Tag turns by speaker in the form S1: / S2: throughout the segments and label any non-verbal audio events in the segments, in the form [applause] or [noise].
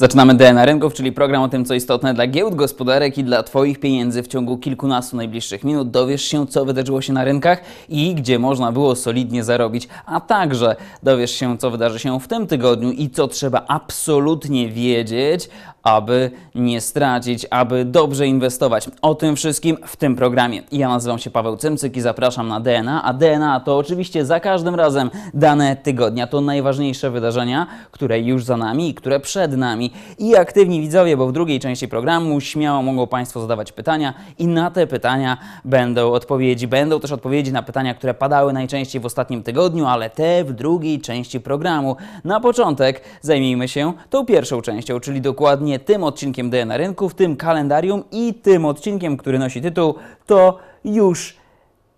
S1: Zaczynamy DNA Rynków, czyli program o tym, co istotne dla giełd gospodarek i dla Twoich pieniędzy. W ciągu kilkunastu najbliższych minut dowiesz się, co wydarzyło się na rynkach i gdzie można było solidnie zarobić, a także dowiesz się, co wydarzy się w tym tygodniu i co trzeba absolutnie wiedzieć, aby nie stracić, aby dobrze inwestować. O tym wszystkim w tym programie. Ja nazywam się Paweł Cymcyk i zapraszam na DNA, a DNA to oczywiście za każdym razem dane tygodnia. To najważniejsze wydarzenia, które już za nami i które przed nami i aktywni widzowie, bo w drugiej części programu śmiało mogą Państwo zadawać pytania i na te pytania będą odpowiedzi. Będą też odpowiedzi na pytania, które padały najczęściej w ostatnim tygodniu, ale te w drugiej części programu. Na początek zajmijmy się tą pierwszą częścią, czyli dokładnie tym odcinkiem DNA Rynków, tym kalendarium i tym odcinkiem, który nosi tytuł To już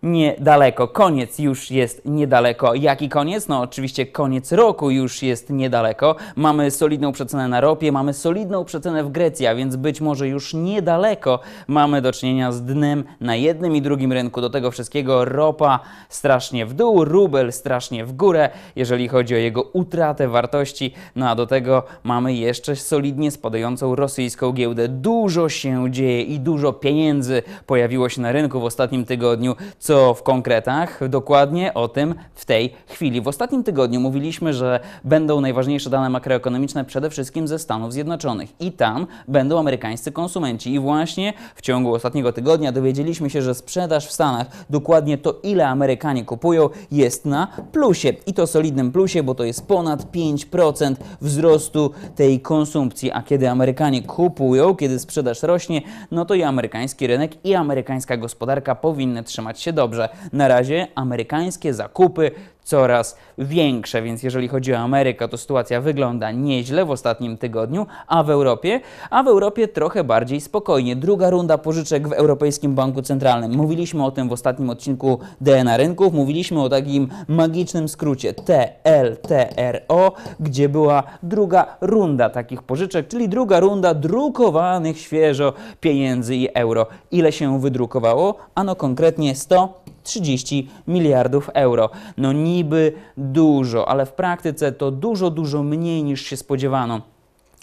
S1: niedaleko. Koniec już jest niedaleko. Jaki koniec? No oczywiście koniec roku już jest niedaleko. Mamy solidną przecenę na ropie, mamy solidną przecenę w Grecji, a więc być może już niedaleko mamy do czynienia z dnem na jednym i drugim rynku. Do tego wszystkiego ropa strasznie w dół, rubel strasznie w górę, jeżeli chodzi o jego utratę wartości. No a do tego mamy jeszcze solidnie spadającą rosyjską giełdę. Dużo się dzieje i dużo pieniędzy pojawiło się na rynku w ostatnim tygodniu, co co w konkretach, dokładnie o tym w tej chwili. W ostatnim tygodniu mówiliśmy, że będą najważniejsze dane makroekonomiczne przede wszystkim ze Stanów Zjednoczonych i tam będą amerykańscy konsumenci. I właśnie w ciągu ostatniego tygodnia dowiedzieliśmy się, że sprzedaż w Stanach, dokładnie to ile Amerykanie kupują, jest na plusie. I to solidnym plusie, bo to jest ponad 5% wzrostu tej konsumpcji. A kiedy Amerykanie kupują, kiedy sprzedaż rośnie, no to i amerykański rynek i amerykańska gospodarka powinny trzymać się do dobrze. Na razie amerykańskie zakupy coraz większe, więc jeżeli chodzi o Amerykę, to sytuacja wygląda nieźle w ostatnim tygodniu, a w Europie, a w Europie trochę bardziej spokojnie. Druga runda pożyczek w Europejskim Banku Centralnym. Mówiliśmy o tym w ostatnim odcinku DNA Rynków, mówiliśmy o takim magicznym skrócie TLTRO, gdzie była druga runda takich pożyczek, czyli druga runda drukowanych świeżo pieniędzy i euro. Ile się wydrukowało? Ano konkretnie 100 30 miliardów euro. No niby dużo, ale w praktyce to dużo, dużo mniej niż się spodziewano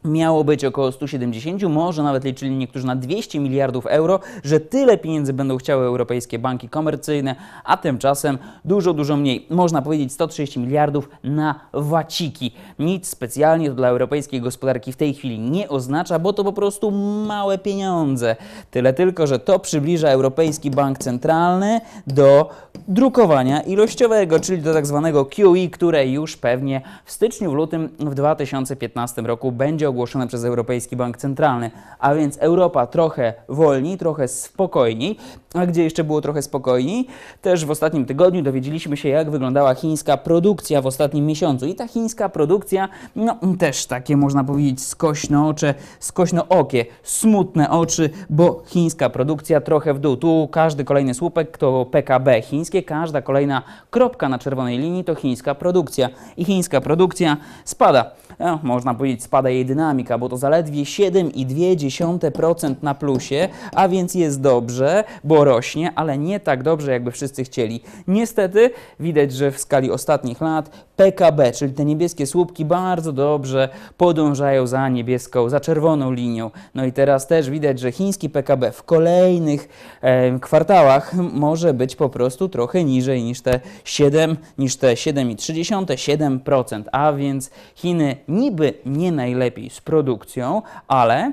S1: miało być około 170, może nawet liczyli niektórzy na 200 miliardów euro, że tyle pieniędzy będą chciały europejskie banki komercyjne, a tymczasem dużo, dużo mniej. Można powiedzieć 130 miliardów na waciki. Nic specjalnie to dla europejskiej gospodarki w tej chwili nie oznacza, bo to po prostu małe pieniądze. Tyle tylko, że to przybliża Europejski Bank Centralny do drukowania ilościowego, czyli do tak zwanego QE, które już pewnie w styczniu, w lutym w 2015 roku będzie ogłoszone przez Europejski Bank Centralny. A więc Europa trochę wolniej, trochę spokojniej. A gdzie jeszcze było trochę spokojniej? Też w ostatnim tygodniu dowiedzieliśmy się, jak wyglądała chińska produkcja w ostatnim miesiącu. I ta chińska produkcja, no też takie można powiedzieć skośno oczy, skośno okie, smutne oczy, bo chińska produkcja trochę w dół. Tu każdy kolejny słupek to PKB chińskie, każda kolejna kropka na czerwonej linii to chińska produkcja. I chińska produkcja spada. No, można powiedzieć, spada jedynie dynamika, bo to zaledwie 7,2% na plusie, a więc jest dobrze, bo rośnie, ale nie tak dobrze, jakby wszyscy chcieli. Niestety widać, że w skali ostatnich lat PKB, czyli te niebieskie słupki bardzo dobrze podążają za niebieską, za czerwoną linią. No i teraz też widać, że chiński PKB w kolejnych e, kwartałach może być po prostu trochę niżej niż te 7, niż te 7,3%, a więc Chiny niby nie najlepiej z produkcją, ale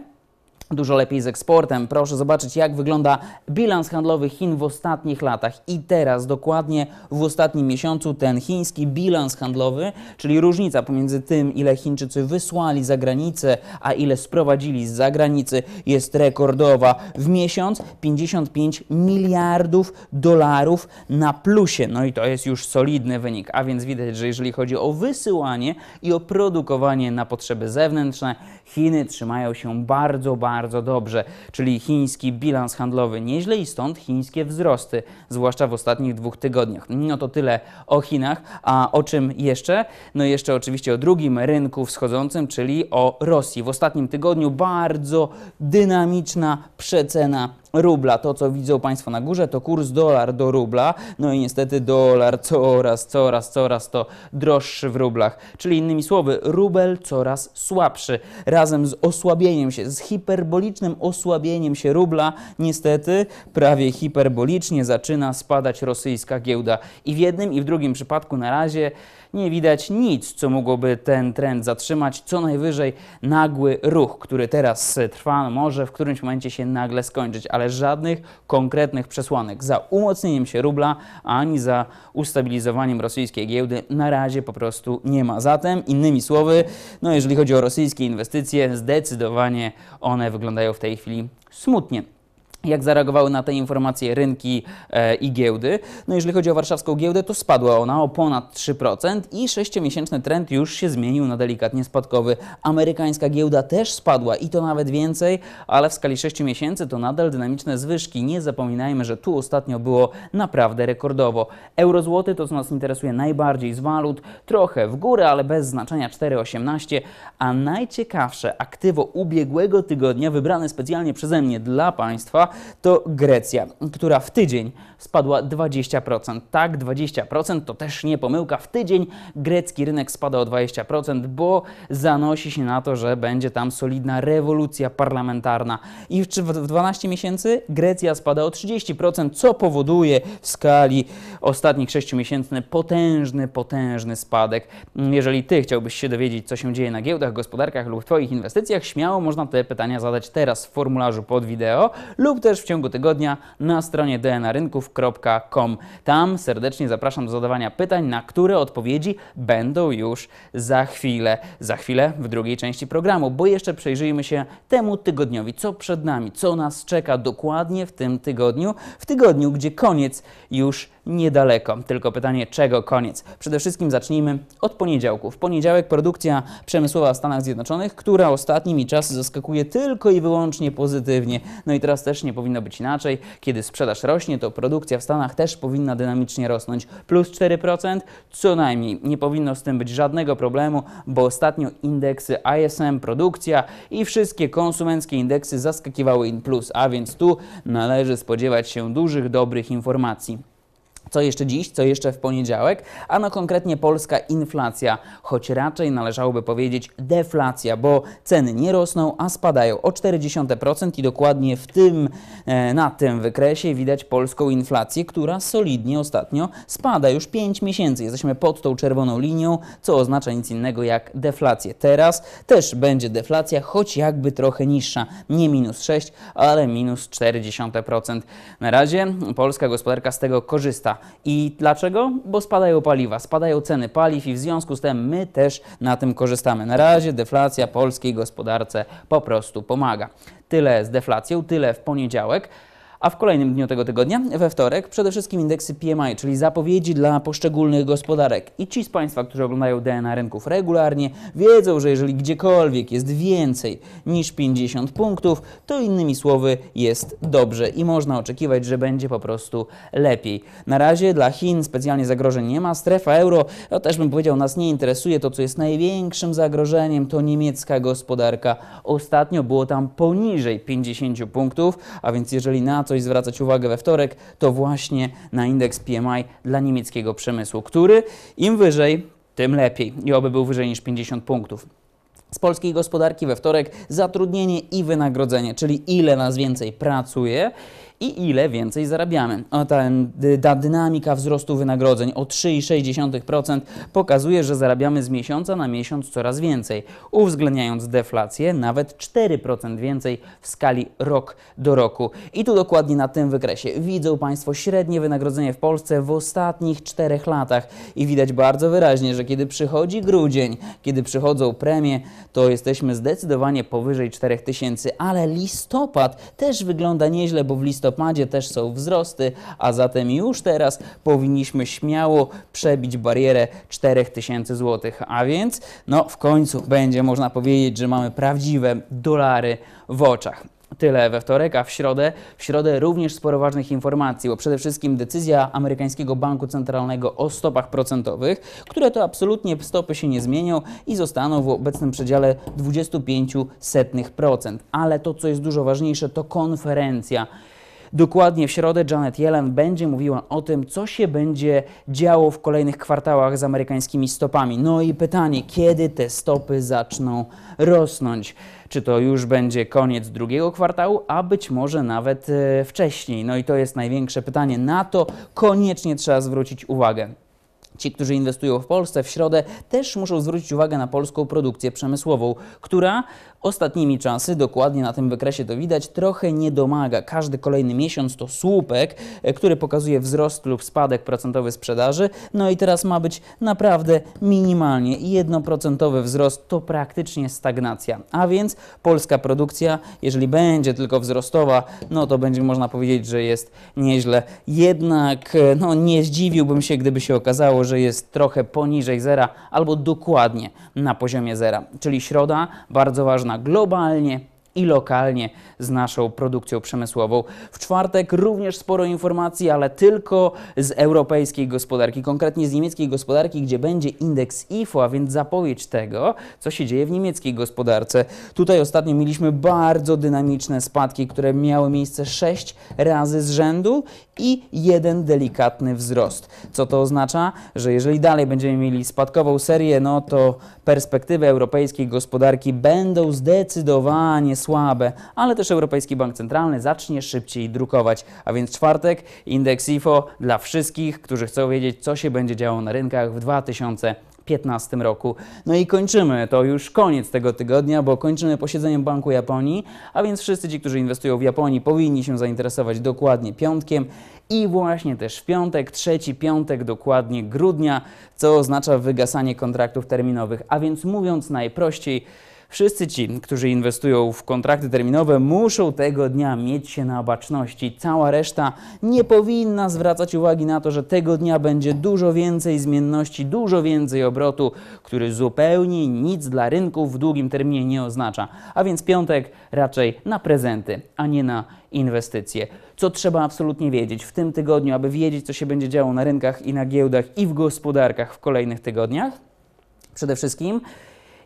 S1: dużo lepiej z eksportem. Proszę zobaczyć, jak wygląda bilans handlowy Chin w ostatnich latach. I teraz, dokładnie w ostatnim miesiącu, ten chiński bilans handlowy, czyli różnica pomiędzy tym, ile Chińczycy wysłali za granicę, a ile sprowadzili z zagranicy, jest rekordowa. W miesiąc 55 miliardów dolarów na plusie. No i to jest już solidny wynik. A więc widać, że jeżeli chodzi o wysyłanie i o produkowanie na potrzeby zewnętrzne, Chiny trzymają się bardzo, bardzo bardzo dobrze, czyli chiński bilans handlowy nieźle i stąd chińskie wzrosty, zwłaszcza w ostatnich dwóch tygodniach. No to tyle o Chinach, a o czym jeszcze? No jeszcze oczywiście o drugim rynku wschodzącym, czyli o Rosji. W ostatnim tygodniu bardzo dynamiczna przecena rubla. To, co widzą Państwo na górze, to kurs dolar do rubla. No i niestety dolar coraz, coraz, coraz to droższy w rublach. Czyli innymi słowy, rubel coraz słabszy. Razem z osłabieniem się, z hiperbolicznym osłabieniem się rubla, niestety prawie hiperbolicznie zaczyna spadać rosyjska giełda. I w jednym, i w drugim przypadku na razie nie widać nic, co mogłoby ten trend zatrzymać. Co najwyżej nagły ruch, który teraz trwa, no może w którymś momencie się nagle skończyć, ale żadnych konkretnych przesłanek za umocnieniem się rubla ani za ustabilizowaniem rosyjskiej giełdy na razie po prostu nie ma. Zatem, innymi słowy, no jeżeli chodzi o rosyjskie inwestycje, zdecydowanie one wyglądają w tej chwili smutnie jak zareagowały na te informacje rynki e, i giełdy. No jeżeli chodzi o warszawską giełdę, to spadła ona o ponad 3% i sześciomiesięczny trend już się zmienił na delikatnie spadkowy. Amerykańska giełda też spadła i to nawet więcej, ale w skali 6 miesięcy to nadal dynamiczne zwyżki. Nie zapominajmy, że tu ostatnio było naprawdę rekordowo. Euro złoty to co nas interesuje najbardziej z walut, trochę w górę, ale bez znaczenia 4,18, a najciekawsze aktywo ubiegłego tygodnia wybrane specjalnie przeze mnie dla Państwa to Grecja, która w tydzień spadła 20%. Tak, 20% to też nie pomyłka. W tydzień grecki rynek spada o 20%, bo zanosi się na to, że będzie tam solidna rewolucja parlamentarna. I w 12 miesięcy Grecja spada o 30%, co powoduje w skali ostatnich 6 miesięcy potężny, potężny spadek. Jeżeli ty chciałbyś się dowiedzieć, co się dzieje na giełdach, gospodarkach lub w twoich inwestycjach, śmiało można te pytania zadać teraz w formularzu pod wideo lub też w ciągu tygodnia na stronie dnarynków.com. Tam serdecznie zapraszam do zadawania pytań, na które odpowiedzi będą już za chwilę. Za chwilę w drugiej części programu, bo jeszcze przejrzyjmy się temu tygodniowi, co przed nami, co nas czeka dokładnie w tym tygodniu, w tygodniu, gdzie koniec już niedaleko. Tylko pytanie, czego koniec? Przede wszystkim zacznijmy od poniedziałku. W poniedziałek produkcja przemysłowa w Stanach Zjednoczonych, która ostatnimi czasy zaskakuje tylko i wyłącznie pozytywnie. No i teraz też nie powinno być inaczej. Kiedy sprzedaż rośnie, to produkcja w Stanach też powinna dynamicznie rosnąć. Plus 4% co najmniej. Nie powinno z tym być żadnego problemu, bo ostatnio indeksy ISM, produkcja i wszystkie konsumenckie indeksy zaskakiwały in plus, a więc tu należy spodziewać się dużych, dobrych informacji co jeszcze dziś, co jeszcze w poniedziałek, a no konkretnie polska inflacja, choć raczej należałoby powiedzieć deflacja, bo ceny nie rosną, a spadają o 0,4% i dokładnie w tym, e, na tym wykresie widać polską inflację, która solidnie ostatnio spada, już 5 miesięcy jesteśmy pod tą czerwoną linią, co oznacza nic innego jak deflację. Teraz też będzie deflacja, choć jakby trochę niższa, nie minus 6, ale minus 40%. Na razie polska gospodarka z tego korzysta. I dlaczego? Bo spadają paliwa, spadają ceny paliw i w związku z tym my też na tym korzystamy. Na razie deflacja polskiej gospodarce po prostu pomaga. Tyle z deflacją, tyle w poniedziałek. A w kolejnym dniu tego tygodnia, we wtorek, przede wszystkim indeksy PMI, czyli zapowiedzi dla poszczególnych gospodarek. I ci z Państwa, którzy oglądają DNA rynków regularnie, wiedzą, że jeżeli gdziekolwiek jest więcej niż 50 punktów, to innymi słowy jest dobrze i można oczekiwać, że będzie po prostu lepiej. Na razie dla Chin specjalnie zagrożeń nie ma. Strefa euro, to też bym powiedział, nas nie interesuje. To, co jest największym zagrożeniem, to niemiecka gospodarka. Ostatnio było tam poniżej 50 punktów, a więc jeżeli na coś coś zwracać uwagę we wtorek, to właśnie na indeks PMI dla niemieckiego przemysłu, który im wyżej, tym lepiej i oby był wyżej niż 50 punktów. Z polskiej gospodarki we wtorek zatrudnienie i wynagrodzenie, czyli ile nas więcej pracuje i ile więcej zarabiamy. O, ta, ta dynamika wzrostu wynagrodzeń o 3,6% pokazuje, że zarabiamy z miesiąca na miesiąc coraz więcej, uwzględniając deflację nawet 4% więcej w skali rok do roku. I tu dokładnie na tym wykresie widzą Państwo średnie wynagrodzenie w Polsce w ostatnich 4 latach i widać bardzo wyraźnie, że kiedy przychodzi grudzień, kiedy przychodzą premie, to jesteśmy zdecydowanie powyżej 4000, ale listopad też wygląda nieźle, bo w listopadzie listopadzie też są wzrosty, a zatem już teraz powinniśmy śmiało przebić barierę 4000 zł. A więc no w końcu będzie można powiedzieć, że mamy prawdziwe dolary w oczach. Tyle we wtorek, a w środę. W środę również sporo ważnych informacji, bo przede wszystkim decyzja amerykańskiego banku centralnego o stopach procentowych, które to absolutnie stopy się nie zmienią i zostaną w obecnym przedziale 25%. Ale to, co jest dużo ważniejsze, to konferencja Dokładnie w środę Janet Yellen będzie mówiła o tym, co się będzie działo w kolejnych kwartałach z amerykańskimi stopami. No i pytanie, kiedy te stopy zaczną rosnąć? Czy to już będzie koniec drugiego kwartału, a być może nawet e, wcześniej? No i to jest największe pytanie. Na to koniecznie trzeba zwrócić uwagę. Ci, którzy inwestują w Polsce w środę, też muszą zwrócić uwagę na polską produkcję przemysłową, która ostatnimi czasy, dokładnie na tym wykresie to widać, trochę nie domaga. Każdy kolejny miesiąc to słupek, e, który pokazuje wzrost lub spadek procentowy sprzedaży. No i teraz ma być naprawdę minimalnie. jednoprocentowy wzrost to praktycznie stagnacja. A więc polska produkcja, jeżeli będzie tylko wzrostowa, no to będzie można powiedzieć, że jest nieźle. Jednak e, no, nie zdziwiłbym się, gdyby się okazało, że jest trochę poniżej zera albo dokładnie na poziomie zera. Czyli środa bardzo ważna globalnie i lokalnie z naszą produkcją przemysłową. W czwartek również sporo informacji, ale tylko z europejskiej gospodarki, konkretnie z niemieckiej gospodarki, gdzie będzie indeks IFO, a więc zapowiedź tego, co się dzieje w niemieckiej gospodarce. Tutaj ostatnio mieliśmy bardzo dynamiczne spadki, które miały miejsce 6 razy z rzędu i jeden delikatny wzrost. Co to oznacza? Że jeżeli dalej będziemy mieli spadkową serię, no to perspektywy europejskiej gospodarki będą zdecydowanie słabe, ale też Europejski Bank Centralny zacznie szybciej drukować. A więc czwartek, indeks IFO dla wszystkich, którzy chcą wiedzieć, co się będzie działo na rynkach w 2020 2015 roku. No i kończymy, to już koniec tego tygodnia, bo kończymy posiedzeniem Banku Japonii, a więc wszyscy ci, którzy inwestują w Japonii, powinni się zainteresować dokładnie piątkiem i właśnie też w piątek, trzeci piątek dokładnie grudnia, co oznacza wygasanie kontraktów terminowych. A więc mówiąc najprościej, Wszyscy ci, którzy inwestują w kontrakty terminowe, muszą tego dnia mieć się na baczności. Cała reszta nie powinna zwracać uwagi na to, że tego dnia będzie dużo więcej zmienności, dużo więcej obrotu, który zupełnie nic dla rynków w długim terminie nie oznacza. A więc piątek raczej na prezenty, a nie na inwestycje. Co trzeba absolutnie wiedzieć w tym tygodniu, aby wiedzieć, co się będzie działo na rynkach i na giełdach i w gospodarkach w kolejnych tygodniach? Przede wszystkim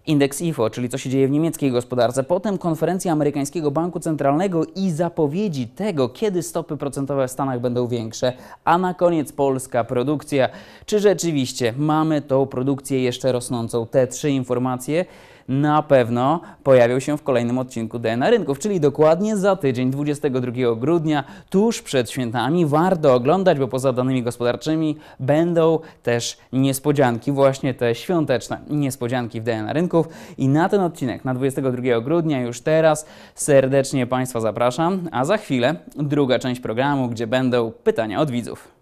S1: Indeks IFO, czyli co się dzieje w niemieckiej gospodarce, potem konferencja amerykańskiego banku centralnego i zapowiedzi tego, kiedy stopy procentowe w Stanach będą większe, a na koniec polska produkcja. Czy rzeczywiście mamy tą produkcję jeszcze rosnącą? Te trzy informacje na pewno pojawią się w kolejnym odcinku DNA Rynków, czyli dokładnie za tydzień, 22 grudnia, tuż przed świętami. Warto oglądać, bo poza danymi gospodarczymi będą też niespodzianki, właśnie te świąteczne niespodzianki w DNA Rynków. I na ten odcinek, na 22 grudnia, już teraz serdecznie Państwa zapraszam, a za chwilę druga część programu, gdzie będą pytania od widzów.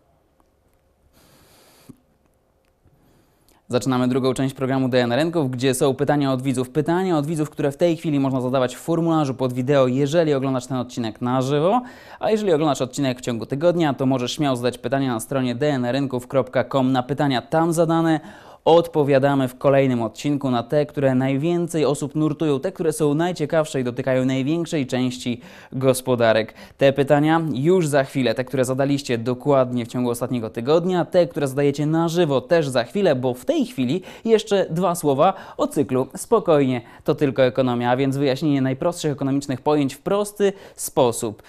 S1: Zaczynamy drugą część programu DNA Rynków, gdzie są pytania od widzów. Pytania od widzów, które w tej chwili można zadawać w formularzu pod wideo, jeżeli oglądasz ten odcinek na żywo. A jeżeli oglądasz odcinek w ciągu tygodnia, to możesz śmiało zadać pytania na stronie dnrynków.com na pytania tam zadane Odpowiadamy w kolejnym odcinku na te, które najwięcej osób nurtują, te, które są najciekawsze i dotykają największej części gospodarek. Te pytania już za chwilę, te, które zadaliście dokładnie w ciągu ostatniego tygodnia, te, które zadajecie na żywo też za chwilę, bo w tej chwili jeszcze dwa słowa o cyklu Spokojnie, to tylko ekonomia, a więc wyjaśnienie najprostszych ekonomicznych pojęć w prosty sposób.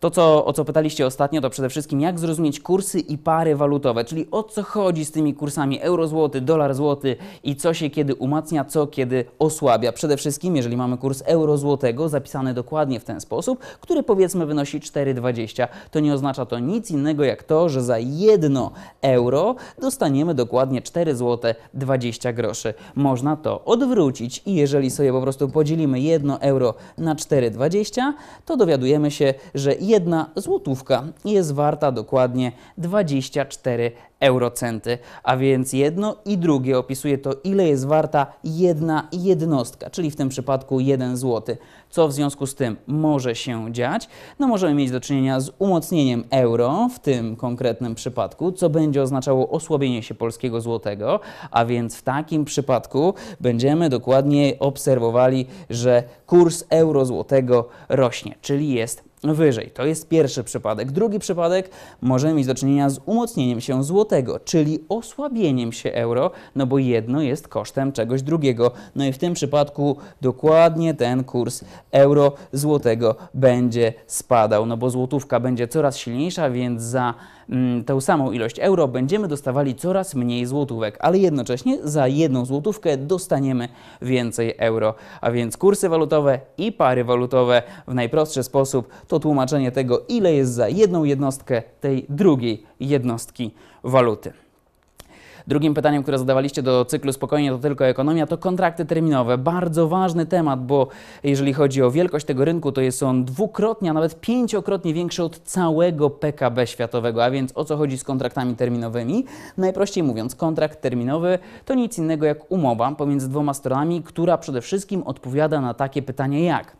S1: To, co, o co pytaliście ostatnio, to przede wszystkim jak zrozumieć kursy i pary walutowe, czyli o co chodzi z tymi kursami euro-złoty, dolar-złoty i co się kiedy umacnia, co kiedy osłabia. Przede wszystkim, jeżeli mamy kurs euro-złotego zapisany dokładnie w ten sposób, który powiedzmy wynosi 4,20, to nie oznacza to nic innego jak to, że za jedno euro dostaniemy dokładnie 4,20 zł groszy. Można to odwrócić i jeżeli sobie po prostu podzielimy jedno euro na 4,20, to dowiadujemy się, że jedna złotówka jest warta dokładnie 24 eurocenty. A więc jedno i drugie opisuje to, ile jest warta jedna jednostka, czyli w tym przypadku 1 zł. Co w związku z tym może się dziać? No możemy mieć do czynienia z umocnieniem euro w tym konkretnym przypadku, co będzie oznaczało osłabienie się polskiego złotego, a więc w takim przypadku będziemy dokładnie obserwowali, że kurs euro złotego rośnie, czyli jest no wyżej. To jest pierwszy przypadek. Drugi przypadek możemy mieć do czynienia z umocnieniem się złotego, czyli osłabieniem się euro, no bo jedno jest kosztem czegoś drugiego. No i w tym przypadku dokładnie ten kurs euro złotego będzie spadał, no bo złotówka będzie coraz silniejsza, więc za Mm, tę samą ilość euro, będziemy dostawali coraz mniej złotówek, ale jednocześnie za jedną złotówkę dostaniemy więcej euro. A więc kursy walutowe i pary walutowe w najprostszy sposób to tłumaczenie tego, ile jest za jedną jednostkę tej drugiej jednostki waluty. Drugim pytaniem, które zadawaliście do cyklu Spokojnie to tylko ekonomia, to kontrakty terminowe. Bardzo ważny temat, bo jeżeli chodzi o wielkość tego rynku, to jest on dwukrotnie, a nawet pięciokrotnie większy od całego PKB światowego. A więc o co chodzi z kontraktami terminowymi? Najprościej mówiąc, kontrakt terminowy to nic innego jak umowa pomiędzy dwoma stronami, która przede wszystkim odpowiada na takie pytanie jak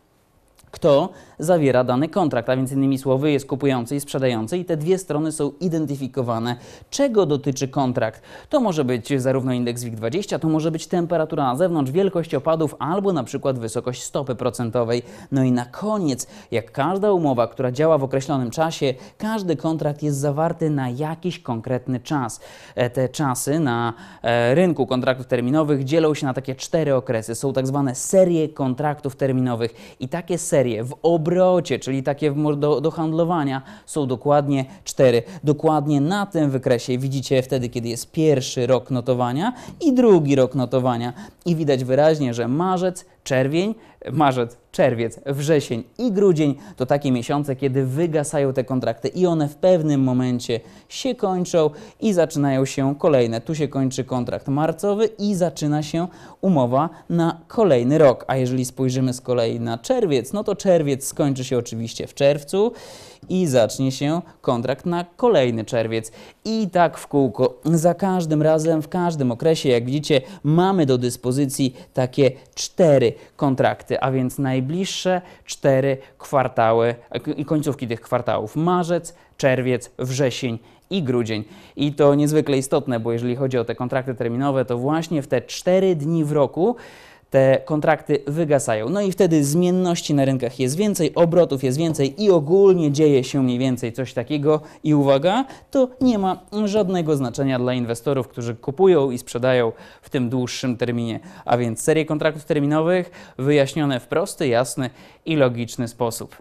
S1: kto zawiera dany kontrakt, a więc innymi słowy jest kupujący i sprzedający i te dwie strony są identyfikowane. Czego dotyczy kontrakt? To może być zarówno indeks WIG20, to może być temperatura na zewnątrz, wielkość opadów albo na przykład wysokość stopy procentowej. No i na koniec, jak każda umowa, która działa w określonym czasie, każdy kontrakt jest zawarty na jakiś konkretny czas. E, te czasy na e, rynku kontraktów terminowych dzielą się na takie cztery okresy. Są tak zwane serie kontraktów terminowych i takie serie w obrocie, czyli takie do, do handlowania, są dokładnie cztery. Dokładnie na tym wykresie widzicie wtedy, kiedy jest pierwszy rok notowania i drugi rok notowania. I widać wyraźnie, że marzec czerwień, marzec, czerwiec, wrzesień i grudzień to takie miesiące, kiedy wygasają te kontrakty i one w pewnym momencie się kończą i zaczynają się kolejne. Tu się kończy kontrakt marcowy i zaczyna się umowa na kolejny rok. A jeżeli spojrzymy z kolei na czerwiec, no to czerwiec skończy się oczywiście w czerwcu i zacznie się kontrakt na kolejny czerwiec. I tak w kółko. Za każdym razem, w każdym okresie, jak widzicie, mamy do dyspozycji takie cztery kontrakty, a więc najbliższe cztery kwartały i końcówki tych kwartałów. Marzec, czerwiec, wrzesień i grudzień. I to niezwykle istotne, bo jeżeli chodzi o te kontrakty terminowe, to właśnie w te cztery dni w roku te kontrakty wygasają. No i wtedy zmienności na rynkach jest więcej, obrotów jest więcej i ogólnie dzieje się mniej więcej coś takiego. I uwaga, to nie ma żadnego znaczenia dla inwestorów, którzy kupują i sprzedają w tym dłuższym terminie. A więc serie kontraktów terminowych wyjaśnione w prosty, jasny i logiczny sposób.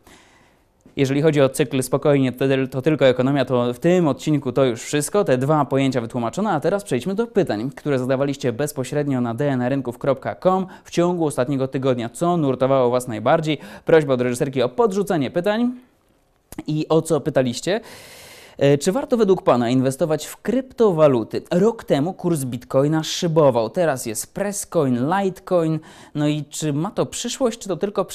S1: Jeżeli chodzi o cykl spokojnie, to, tylko ekonomia, to w tym odcinku to już wszystko. Te dwa pojęcia wytłumaczone, a teraz przejdźmy do pytań, które zadawaliście bezpośrednio na dnrynków.com w ciągu ostatniego tygodnia. Co nurtowało Was najbardziej? Prośba od reżyserki o podrzucenie pytań i o co pytaliście. E, czy warto według Pana inwestować w kryptowaluty? Rok temu kurs bitcoina szybował, teraz jest Presscoin, Litecoin. No i czy ma to przyszłość, czy to tylko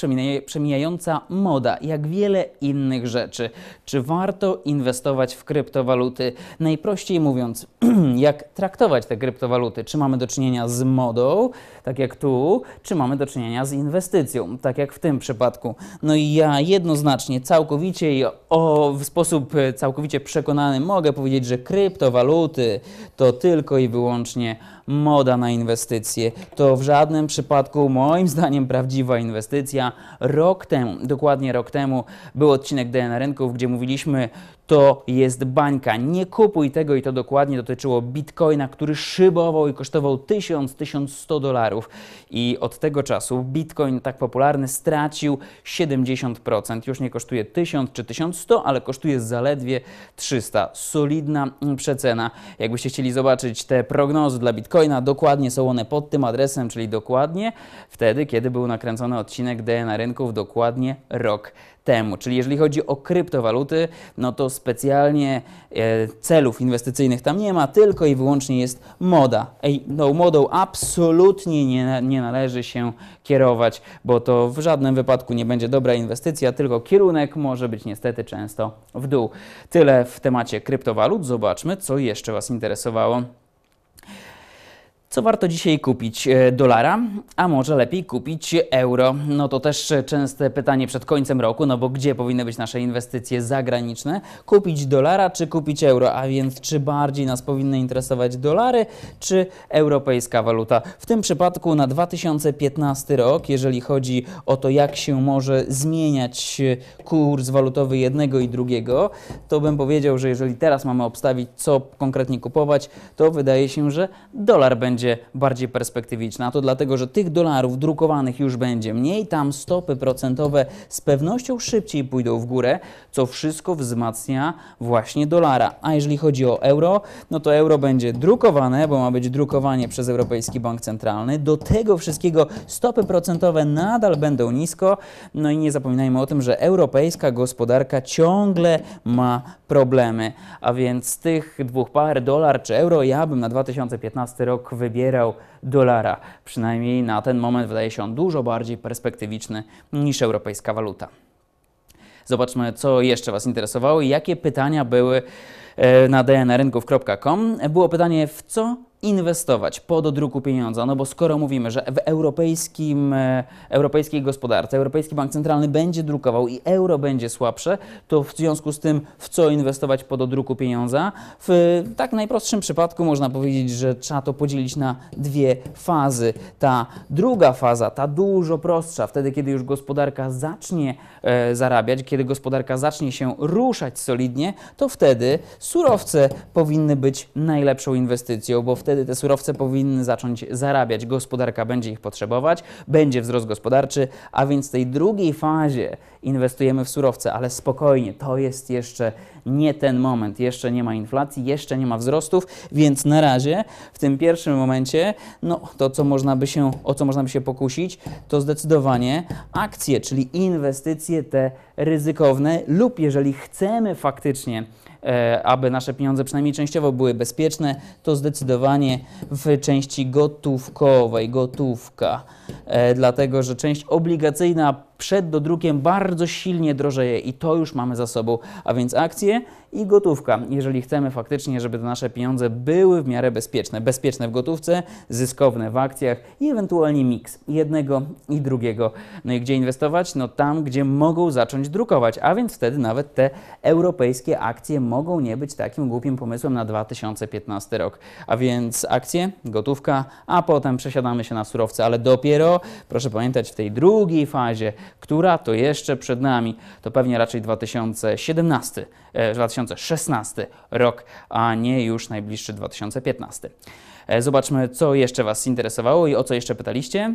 S1: przemijająca moda, jak wiele innych rzeczy? Czy warto inwestować w kryptowaluty? Najprościej mówiąc, [clears throat] jak traktować te kryptowaluty? Czy mamy do czynienia z modą, tak jak tu, czy mamy do czynienia z inwestycją, tak jak w tym przypadku? No i ja jednoznacznie, całkowicie i o, w sposób e, całkowicie przekonany, mogę powiedzieć, że kryptowaluty to tylko i wyłącznie moda na inwestycje. To w żadnym przypadku, moim zdaniem, prawdziwa inwestycja. Rok temu, dokładnie rok temu, był odcinek DNA Rynków, gdzie mówiliśmy, to jest bańka. Nie kupuj tego i to dokładnie dotyczyło bitcoina, który szybował i kosztował 1000-1100 dolarów. I od tego czasu bitcoin tak popularny stracił 70%. Już nie kosztuje 1000 czy 1100, ale kosztuje zaledwie 300. Solidna przecena. Jakbyście chcieli zobaczyć te prognozy dla bitcoina, Bitcoina. Dokładnie są one pod tym adresem, czyli dokładnie wtedy, kiedy był nakręcony odcinek DNA Rynków, dokładnie rok temu. Czyli jeżeli chodzi o kryptowaluty, no to specjalnie e, celów inwestycyjnych tam nie ma, tylko i wyłącznie jest moda. Ej, no modą absolutnie nie, nie należy się kierować, bo to w żadnym wypadku nie będzie dobra inwestycja, tylko kierunek może być niestety często w dół. Tyle w temacie kryptowalut. Zobaczmy, co jeszcze Was interesowało. Co warto dzisiaj kupić? E, dolara, a może lepiej kupić euro? No to też częste pytanie przed końcem roku, no bo gdzie powinny być nasze inwestycje zagraniczne? Kupić dolara czy kupić euro? A więc czy bardziej nas powinny interesować dolary czy europejska waluta? W tym przypadku na 2015 rok, jeżeli chodzi o to, jak się może zmieniać e, kurs walutowy jednego i drugiego, to bym powiedział, że jeżeli teraz mamy obstawić, co konkretnie kupować, to wydaje się, że dolar będzie będzie bardziej perspektywiczna. To dlatego, że tych dolarów drukowanych już będzie mniej, tam stopy procentowe z pewnością szybciej pójdą w górę, co wszystko wzmacnia właśnie dolara. A jeżeli chodzi o euro, no to euro będzie drukowane, bo ma być drukowanie przez Europejski Bank Centralny. Do tego wszystkiego stopy procentowe nadal będą nisko. No i nie zapominajmy o tym, że europejska gospodarka ciągle ma problemy. A więc z tych dwóch par, dolar czy euro, ja bym na 2015 rok wybrał wybierał dolara. Przynajmniej na ten moment wydaje się on dużo bardziej perspektywiczny niż europejska waluta. Zobaczmy, co jeszcze Was interesowało i jakie pytania były e, na dnrynków.com. Było pytanie, w co inwestować po dodruku pieniądza, no bo skoro mówimy, że w europejskim, e, europejskiej gospodarce Europejski Bank Centralny będzie drukował i euro będzie słabsze, to w związku z tym w co inwestować po dodruku pieniądza? W tak najprostszym przypadku można powiedzieć, że trzeba to podzielić na dwie fazy. Ta druga faza, ta dużo prostsza, wtedy kiedy już gospodarka zacznie e, zarabiać, kiedy gospodarka zacznie się ruszać solidnie, to wtedy surowce powinny być najlepszą inwestycją, bo wtedy wtedy te surowce powinny zacząć zarabiać. Gospodarka będzie ich potrzebować, będzie wzrost gospodarczy, a więc w tej drugiej fazie inwestujemy w surowce, ale spokojnie, to jest jeszcze nie ten moment. Jeszcze nie ma inflacji, jeszcze nie ma wzrostów, więc na razie w tym pierwszym momencie, no to co można by się, o co można by się pokusić, to zdecydowanie akcje, czyli inwestycje te ryzykowne lub jeżeli chcemy faktycznie E, aby nasze pieniądze przynajmniej częściowo były bezpieczne, to zdecydowanie w części gotówkowej, gotówka, e, dlatego że część obligacyjna przed dodrukiem bardzo silnie drożeje i to już mamy za sobą, a więc akcje i gotówka. Jeżeli chcemy faktycznie, żeby te nasze pieniądze były w miarę bezpieczne, bezpieczne w gotówce, zyskowne w akcjach i ewentualnie miks jednego i drugiego. No i gdzie inwestować? No tam, gdzie mogą zacząć drukować, a więc wtedy nawet te europejskie akcje mogą nie być takim głupim pomysłem na 2015 rok. A więc akcje, gotówka, a potem przesiadamy się na surowce, ale dopiero proszę pamiętać w tej drugiej fazie która to jeszcze przed nami, to pewnie raczej 2017, 2016 e, rok, a nie już najbliższy 2015. E, zobaczmy, co jeszcze Was interesowało i o co jeszcze pytaliście.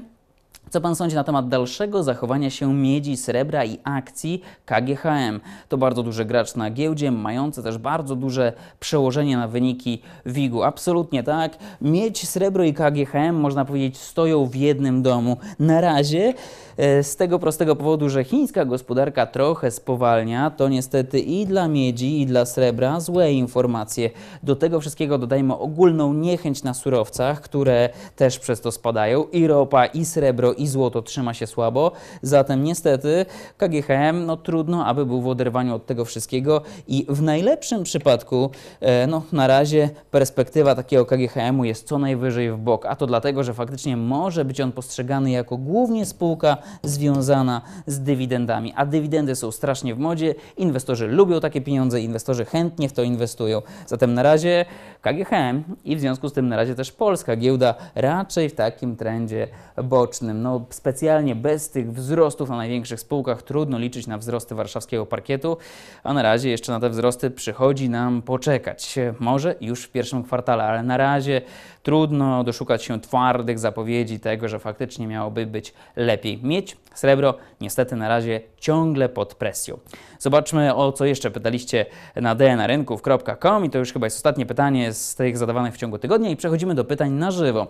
S1: Co pan sądzi na temat dalszego zachowania się miedzi, srebra i akcji KGHM? To bardzo duży gracz na giełdzie, mający też bardzo duże przełożenie na wyniki WIG-u. Absolutnie tak. Miedź, srebro i KGHM można powiedzieć stoją w jednym domu. Na razie e, z tego prostego powodu, że chińska gospodarka trochę spowalnia, to niestety i dla miedzi, i dla srebra złe informacje. Do tego wszystkiego dodajmy ogólną niechęć na surowcach, które też przez to spadają, i ropa, i srebro, i złoto trzyma się słabo. Zatem niestety KGHM no, trudno, aby był w oderwaniu od tego wszystkiego i w najlepszym przypadku e, no, na razie perspektywa takiego KGHM-u jest co najwyżej w bok, a to dlatego, że faktycznie może być on postrzegany jako głównie spółka związana z dywidendami, a dywidendy są strasznie w modzie, inwestorzy lubią takie pieniądze, inwestorzy chętnie w to inwestują. Zatem na razie KGHM i w związku z tym na razie też polska giełda raczej w takim trendzie bocznym. No no specjalnie bez tych wzrostów na największych spółkach trudno liczyć na wzrosty warszawskiego parkietu, a na razie jeszcze na te wzrosty przychodzi nam poczekać. Może już w pierwszym kwartale, ale na razie trudno doszukać się twardych zapowiedzi tego, że faktycznie miałoby być lepiej. Mieć srebro niestety na razie ciągle pod presją. Zobaczmy o co jeszcze pytaliście na dnarynków.com i to już chyba jest ostatnie pytanie z tych zadawanych w ciągu tygodnia i przechodzimy do pytań na żywo.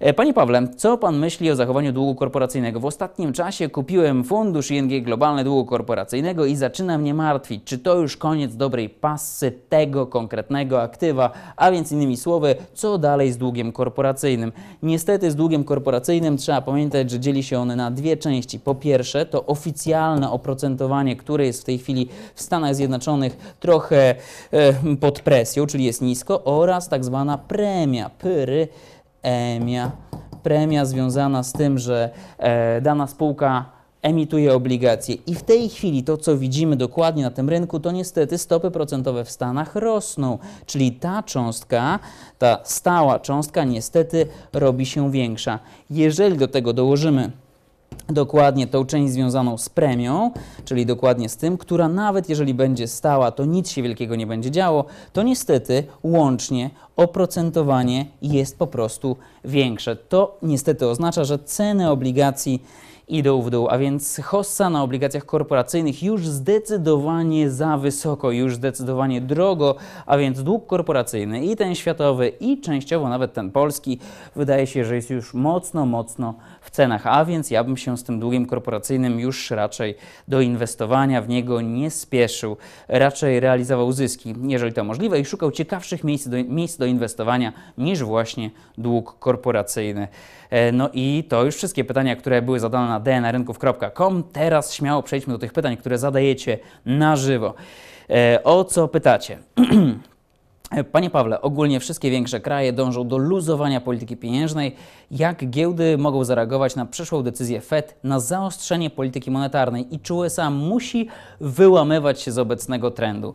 S1: E, panie Pawle, co Pan myśli o zachowaniu długu korporacyjnego? W ostatnim czasie kupiłem fundusz ING Globalny Długu Korporacyjnego i zaczyna mnie martwić, czy to już koniec dobrej pasy tego konkretnego aktywa, a więc innymi słowy, co dalej z długiem korporacyjnym? Niestety z długiem korporacyjnym trzeba pamiętać, że dzieli się on na dwie części. Po pierwsze to oficjalne oprocentowanie, które jest w tej chwili w Stanach Zjednoczonych trochę e, pod presją, czyli jest nisko, oraz tak zwana premia, pyry, premia. Premia związana z tym, że e, dana spółka emituje obligacje. I w tej chwili to, co widzimy dokładnie na tym rynku, to niestety stopy procentowe w Stanach rosną, czyli ta cząstka, ta stała cząstka niestety robi się większa. Jeżeli do tego dołożymy dokładnie tą część związaną z premią, czyli dokładnie z tym, która nawet jeżeli będzie stała, to nic się wielkiego nie będzie działo, to niestety łącznie oprocentowanie jest po prostu większe. To niestety oznacza, że ceny obligacji idą w dół, a więc hossa na obligacjach korporacyjnych już zdecydowanie za wysoko, już zdecydowanie drogo, a więc dług korporacyjny i ten światowy i częściowo nawet ten polski wydaje się, że jest już mocno, mocno w cenach, a więc ja bym się z tym długiem korporacyjnym już raczej do inwestowania w niego nie spieszył, raczej realizował zyski, jeżeli to możliwe i szukał ciekawszych miejsc do, miejsc do inwestowania niż właśnie dług korporacyjny. E, no i to już wszystkie pytania, które były zadane na dnrynków.com. Teraz śmiało przejdźmy do tych pytań, które zadajecie na żywo. E, o co pytacie? [clears throat] Panie Pawle, ogólnie wszystkie większe kraje dążą do luzowania polityki pieniężnej. Jak giełdy mogą zareagować na przyszłą decyzję Fed na zaostrzenie polityki monetarnej i czy USA musi wyłamywać się z obecnego trendu?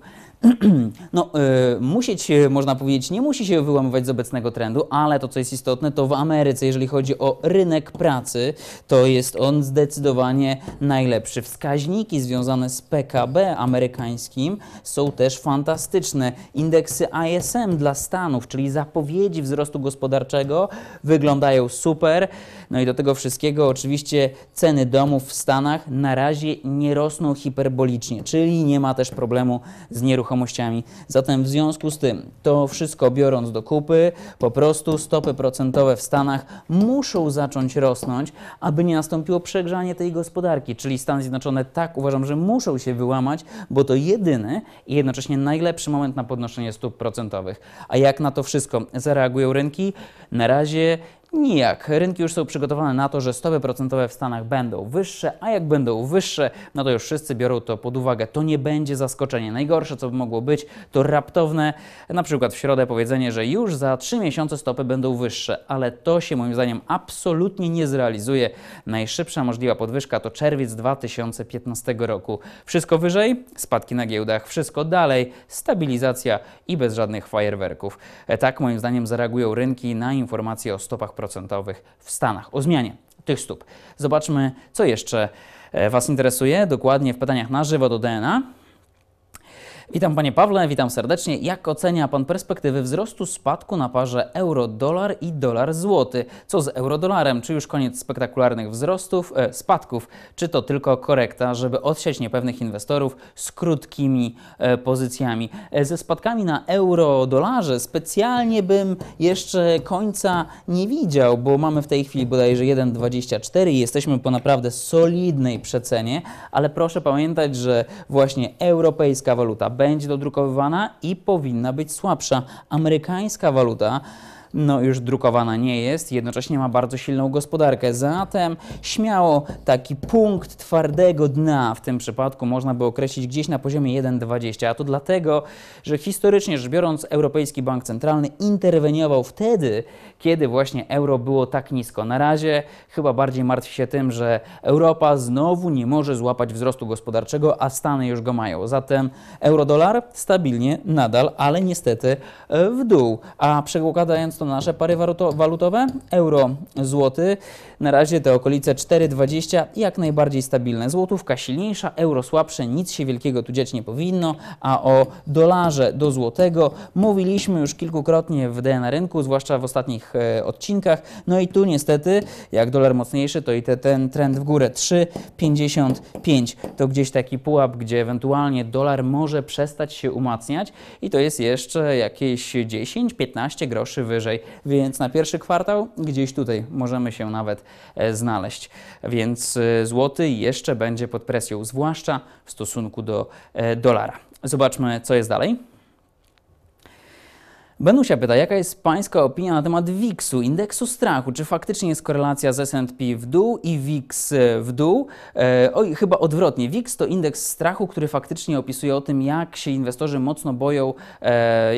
S1: no, y, musieć, e, można powiedzieć, nie musi się wyłamywać z obecnego trendu, ale to, co jest istotne, to w Ameryce, jeżeli chodzi o rynek pracy, to jest on zdecydowanie najlepszy. Wskaźniki związane z PKB amerykańskim są też fantastyczne. Indeksy ISM dla Stanów, czyli zapowiedzi wzrostu gospodarczego, wyglądają super. No i do tego wszystkiego oczywiście ceny domów w Stanach na razie nie rosną hiperbolicznie, czyli nie ma też problemu z nieruchomością nieruchomościami. Zatem w związku z tym, to wszystko biorąc do kupy, po prostu stopy procentowe w Stanach muszą zacząć rosnąć, aby nie nastąpiło przegrzanie tej gospodarki. Czyli Stany Zjednoczone tak uważam, że muszą się wyłamać, bo to jedyny i jednocześnie najlepszy moment na podnoszenie stóp procentowych. A jak na to wszystko zareagują rynki? Na razie Nijak. Rynki już są przygotowane na to, że stopy procentowe w Stanach będą wyższe, a jak będą wyższe, no to już wszyscy biorą to pod uwagę. To nie będzie zaskoczenie. Najgorsze, co by mogło być, to raptowne, na przykład w środę powiedzenie, że już za 3 miesiące stopy będą wyższe, ale to się moim zdaniem absolutnie nie zrealizuje. Najszybsza możliwa podwyżka to czerwiec 2015 roku. Wszystko wyżej, spadki na giełdach, wszystko dalej, stabilizacja i bez żadnych fajerwerków. E, tak moim zdaniem zareagują rynki na informacje o stopach procentowych procentowych w Stanach. O zmianie tych stóp. Zobaczmy, co jeszcze e, Was interesuje dokładnie w pytaniach na żywo do DNA. Witam panie Pawle, witam serdecznie. Jak ocenia pan perspektywy wzrostu spadku na parze euro-dolar i dolar-złoty? Co z euro-dolarem? Czy już koniec spektakularnych wzrostów, e, spadków? Czy to tylko korekta, żeby odsiać niepewnych inwestorów z krótkimi e, pozycjami? E, ze spadkami na euro-dolarze specjalnie bym jeszcze końca nie widział, bo mamy w tej chwili bodajże 1,24 i jesteśmy po naprawdę solidnej przecenie, ale proszę pamiętać, że właśnie europejska waluta będzie dodrukowywana i powinna być słabsza. Amerykańska waluta no już drukowana nie jest, jednocześnie ma bardzo silną gospodarkę. Zatem śmiało taki punkt twardego dna w tym przypadku można by określić gdzieś na poziomie 1,20, a to dlatego, że historycznie rzecz biorąc Europejski Bank Centralny interweniował wtedy, kiedy właśnie euro było tak nisko. Na razie chyba bardziej martwi się tym, że Europa znowu nie może złapać wzrostu gospodarczego, a Stany już go mają. Zatem euro-dolar stabilnie nadal, ale niestety e, w dół. A przekładając to na nasze pary walutowe, euro-złoty, na razie te okolice 4,20 jak najbardziej stabilne. Złotówka silniejsza, euro słabsze, nic się wielkiego tu dziać nie powinno, a o dolarze do złotego mówiliśmy już kilkukrotnie w DNA Rynku, zwłaszcza w ostatnich E, odcinkach. No i tu niestety, jak dolar mocniejszy, to i te, ten trend w górę 3,55 to gdzieś taki pułap, gdzie ewentualnie dolar może przestać się umacniać i to jest jeszcze jakieś 10-15 groszy wyżej, więc na pierwszy kwartał gdzieś tutaj możemy się nawet e, znaleźć. Więc e, złoty jeszcze będzie pod presją, zwłaszcza w stosunku do dolara. Zobaczmy, co jest dalej. Benusia pyta, jaka jest Pańska opinia na temat WIX-u, indeksu strachu? Czy faktycznie jest korelacja z S&P w dół i WIX e, w dół? E, oj, chyba odwrotnie. WIX to indeks strachu, który faktycznie opisuje o tym, jak się inwestorzy mocno boją e,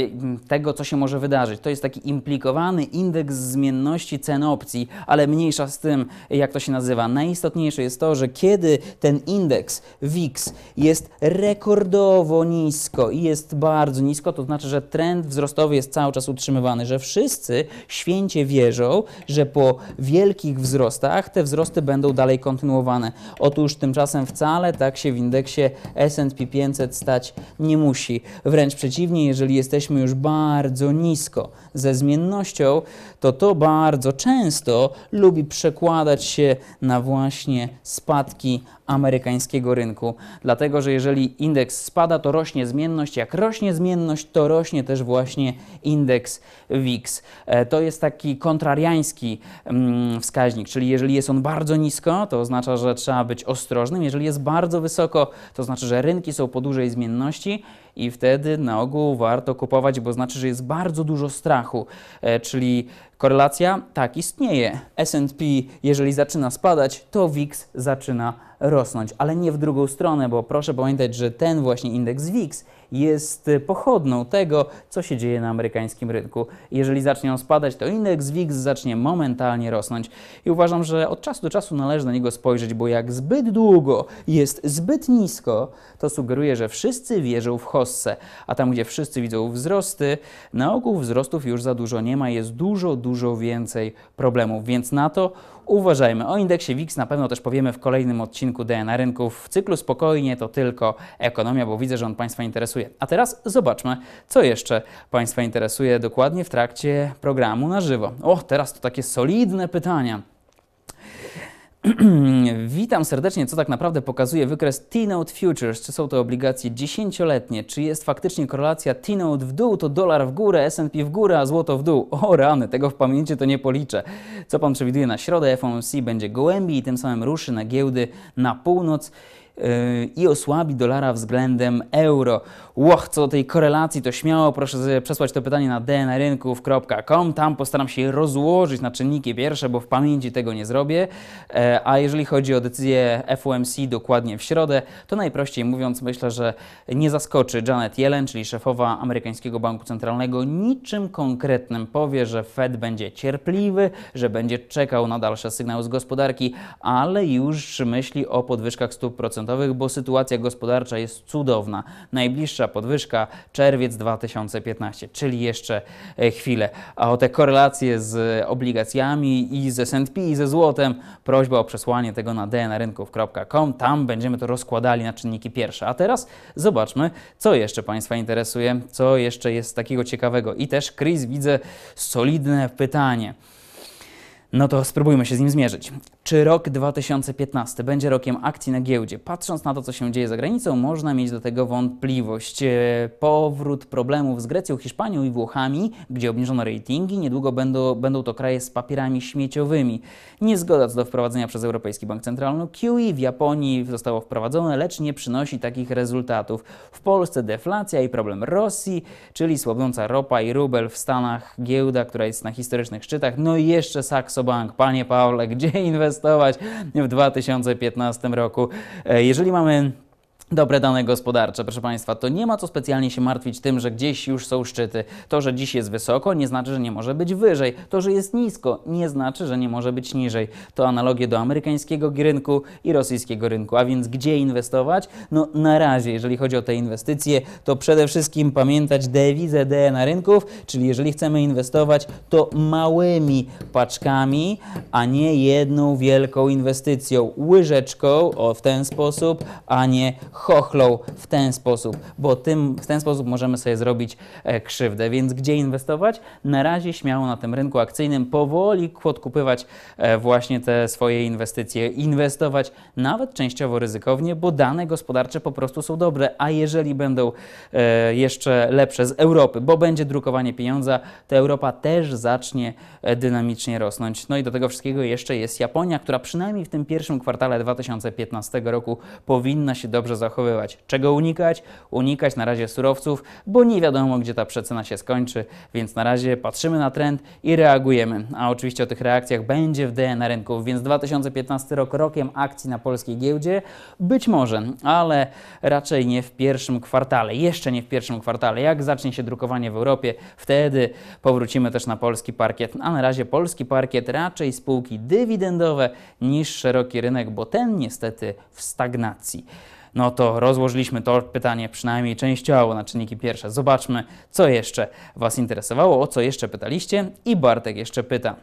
S1: tego, co się może wydarzyć. To jest taki implikowany indeks zmienności cen opcji, ale mniejsza z tym, jak to się nazywa. Najistotniejsze jest to, że kiedy ten indeks WIX jest rekordowo nisko i jest bardzo nisko, to znaczy, że trend wzrostowy jest jest cały czas utrzymywany, że wszyscy święcie wierzą, że po wielkich wzrostach te wzrosty będą dalej kontynuowane. Otóż tymczasem wcale tak się w indeksie S&P 500 stać nie musi. Wręcz przeciwnie, jeżeli jesteśmy już bardzo nisko ze zmiennością, to to bardzo często lubi przekładać się na właśnie spadki amerykańskiego rynku. Dlatego, że jeżeli indeks spada, to rośnie zmienność. Jak rośnie zmienność, to rośnie też właśnie indeks WIX. E, to jest taki kontrariański mm, wskaźnik, czyli jeżeli jest on bardzo nisko, to oznacza, że trzeba być ostrożnym. Jeżeli jest bardzo wysoko, to znaczy, że rynki są po dużej zmienności i wtedy na ogół warto kupować, bo znaczy, że jest bardzo dużo strachu, e, czyli korelacja tak istnieje. SP, jeżeli zaczyna spadać, to WIX zaczyna rosnąć, ale nie w drugą stronę, bo proszę pamiętać, że ten właśnie indeks WIX jest pochodną tego, co się dzieje na amerykańskim rynku. Jeżeli zacznie on spadać, to indeks VIX zacznie momentalnie rosnąć. I uważam, że od czasu do czasu należy na niego spojrzeć, bo jak zbyt długo jest zbyt nisko, to sugeruje, że wszyscy wierzą w hossę, a tam, gdzie wszyscy widzą wzrosty, na ogół wzrostów już za dużo nie ma, jest dużo, dużo więcej problemów, więc na to uważajmy. O indeksie WIX na pewno też powiemy w kolejnym odcinku DNA Rynków. W cyklu spokojnie to tylko ekonomia, bo widzę, że on Państwa interesuje. A teraz zobaczmy, co jeszcze Państwa interesuje dokładnie w trakcie programu na żywo. O, teraz to takie solidne pytania. [clears throat] Witam serdecznie, co tak naprawdę pokazuje wykres T-Note Futures, czy są to obligacje dziesięcioletnie, czy jest faktycznie korelacja T-Note w dół, to dolar w górę, S&P w górę, a złoto w dół. O rany, tego w pamięci to nie policzę. Co Pan przewiduje na środę? FOMC będzie gołębi i tym samym ruszy na giełdy na północ i osłabi dolara względem euro. Łoch, co do tej korelacji, to śmiało proszę przesłać to pytanie na dnrynków.com. Tam postaram się rozłożyć na czynniki pierwsze, bo w pamięci tego nie zrobię. E, a jeżeli chodzi o decyzję FOMC dokładnie w środę, to najprościej mówiąc, myślę, że nie zaskoczy Janet Yellen, czyli szefowa amerykańskiego banku centralnego, niczym konkretnym powie, że Fed będzie cierpliwy, że będzie czekał na dalsze sygnały z gospodarki, ale już myśli o podwyżkach stóp procentowych procentowych, bo sytuacja gospodarcza jest cudowna. Najbliższa podwyżka czerwiec 2015, czyli jeszcze e, chwilę. A o te korelacje z e, obligacjami i z S&P i ze złotem prośba o przesłanie tego na dnrynków.com. Tam będziemy to rozkładali na czynniki pierwsze. A teraz zobaczmy, co jeszcze Państwa interesuje, co jeszcze jest takiego ciekawego. I też, Chris, widzę solidne pytanie. No to spróbujmy się z nim zmierzyć. Czy rok 2015 będzie rokiem akcji na giełdzie? Patrząc na to, co się dzieje za granicą, można mieć do tego wątpliwość. E, powrót problemów z Grecją, Hiszpanią i Włochami, gdzie obniżono ratingi, niedługo będą, będą to kraje z papierami śmieciowymi. Niezgoda co do wprowadzenia przez Europejski Bank Centralny QE w Japonii zostało wprowadzone, lecz nie przynosi takich rezultatów. W Polsce deflacja i problem Rosji, czyli słabnąca ropa i rubel w Stanach, giełda, która jest na historycznych szczytach, no i jeszcze Saxo Bank. Panie Pawle, gdzie inwestować? w 2015 roku. E, jeżeli mamy Dobre dane gospodarcze, proszę Państwa, to nie ma co specjalnie się martwić tym, że gdzieś już są szczyty. To, że dziś jest wysoko, nie znaczy, że nie może być wyżej. To, że jest nisko, nie znaczy, że nie może być niżej. To analogie do amerykańskiego rynku i rosyjskiego rynku. A więc gdzie inwestować? No na razie, jeżeli chodzi o te inwestycje, to przede wszystkim pamiętać dewizę DNA rynków, czyli jeżeli chcemy inwestować, to małymi paczkami, a nie jedną wielką inwestycją, łyżeczką, o w ten sposób, a nie chochlą w ten sposób, bo tym, w ten sposób możemy sobie zrobić e, krzywdę. Więc gdzie inwestować? Na razie śmiało na tym rynku akcyjnym powoli odkupywać e, właśnie te swoje inwestycje, inwestować nawet częściowo ryzykownie, bo dane gospodarcze po prostu są dobre, a jeżeli będą e, jeszcze lepsze z Europy, bo będzie drukowanie pieniądza, to Europa też zacznie dynamicznie rosnąć. No i do tego wszystkiego jeszcze jest Japonia, która przynajmniej w tym pierwszym kwartale 2015 roku powinna się dobrze zachować zachowywać. Czego unikać? Unikać na razie surowców, bo nie wiadomo, gdzie ta przecena się skończy, więc na razie patrzymy na trend i reagujemy. A oczywiście o tych reakcjach będzie w DNA rynku, więc 2015 rok rokiem akcji na polskiej giełdzie być może, ale raczej nie w pierwszym kwartale, jeszcze nie w pierwszym kwartale. Jak zacznie się drukowanie w Europie, wtedy powrócimy też na polski parkiet. A na razie polski parkiet raczej spółki dywidendowe niż szeroki rynek, bo ten niestety w stagnacji no to rozłożyliśmy to pytanie przynajmniej częściowo na czynniki pierwsze. Zobaczmy, co jeszcze Was interesowało, o co jeszcze pytaliście i Bartek jeszcze pyta.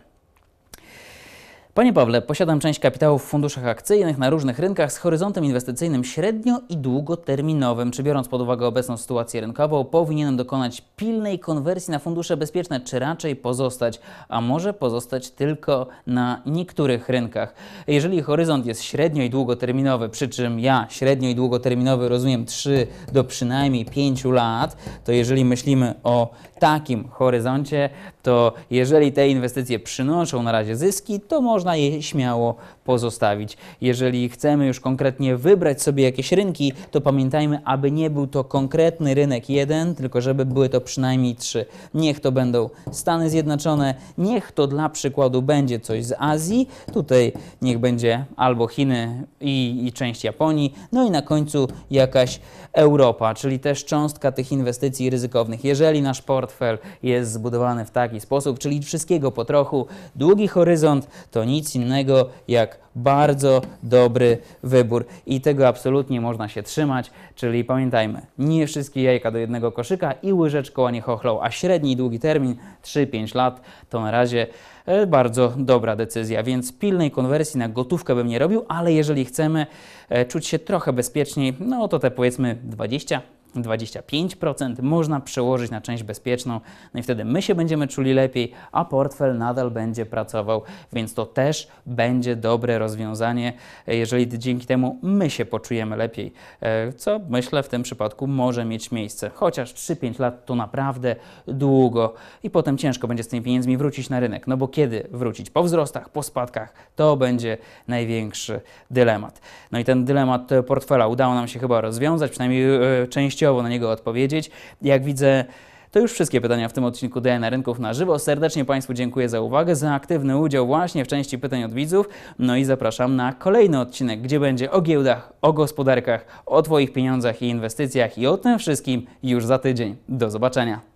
S1: Panie Pawle, posiadam część kapitałów w funduszach akcyjnych na różnych rynkach z horyzontem inwestycyjnym średnio i długoterminowym. Czy biorąc pod uwagę obecną sytuację rynkową, powinienem dokonać pilnej konwersji na fundusze bezpieczne, czy raczej pozostać, a może pozostać tylko na niektórych rynkach? Jeżeli horyzont jest średnio i długoterminowy, przy czym ja średnio i długoterminowy rozumiem 3 do przynajmniej 5 lat, to jeżeli myślimy o takim horyzoncie, to jeżeli te inwestycje przynoszą na razie zyski, to może można je śmiało pozostawić. Jeżeli chcemy już konkretnie wybrać sobie jakieś rynki, to pamiętajmy, aby nie był to konkretny rynek jeden, tylko żeby były to przynajmniej trzy. Niech to będą Stany Zjednoczone, niech to dla przykładu będzie coś z Azji, tutaj niech będzie albo Chiny i, i część Japonii, no i na końcu jakaś Europa, czyli też cząstka tych inwestycji ryzykownych. Jeżeli nasz portfel jest zbudowany w taki sposób, czyli wszystkiego po trochu, długi horyzont, to nie nic innego jak bardzo dobry wybór. I tego absolutnie można się trzymać, czyli pamiętajmy, nie wszystkie jajka do jednego koszyka i łyżeczko a nie chochlą, a średni i długi termin 3-5 lat to na razie e, bardzo dobra decyzja, więc pilnej konwersji na gotówkę bym nie robił, ale jeżeli chcemy e, czuć się trochę bezpieczniej, no to te powiedzmy 20 25% można przełożyć na część bezpieczną, no i wtedy my się będziemy czuli lepiej, a portfel nadal będzie pracował, więc to też będzie dobre rozwiązanie, jeżeli dzięki temu my się poczujemy lepiej, e, co myślę w tym przypadku może mieć miejsce. Chociaż 3-5 lat to naprawdę długo i potem ciężko będzie z tymi pieniędzmi wrócić na rynek, no bo kiedy wrócić? Po wzrostach, po spadkach, to będzie największy dylemat. No i ten dylemat e, portfela udało nam się chyba rozwiązać, przynajmniej e, część treściowo na niego odpowiedzieć. Jak widzę, to już wszystkie pytania w tym odcinku DNA Rynków na żywo. Serdecznie Państwu dziękuję za uwagę, za aktywny udział właśnie w części pytań od widzów. No i zapraszam na kolejny odcinek, gdzie będzie o giełdach, o gospodarkach, o Twoich pieniądzach i inwestycjach i o tym wszystkim już za tydzień. Do zobaczenia.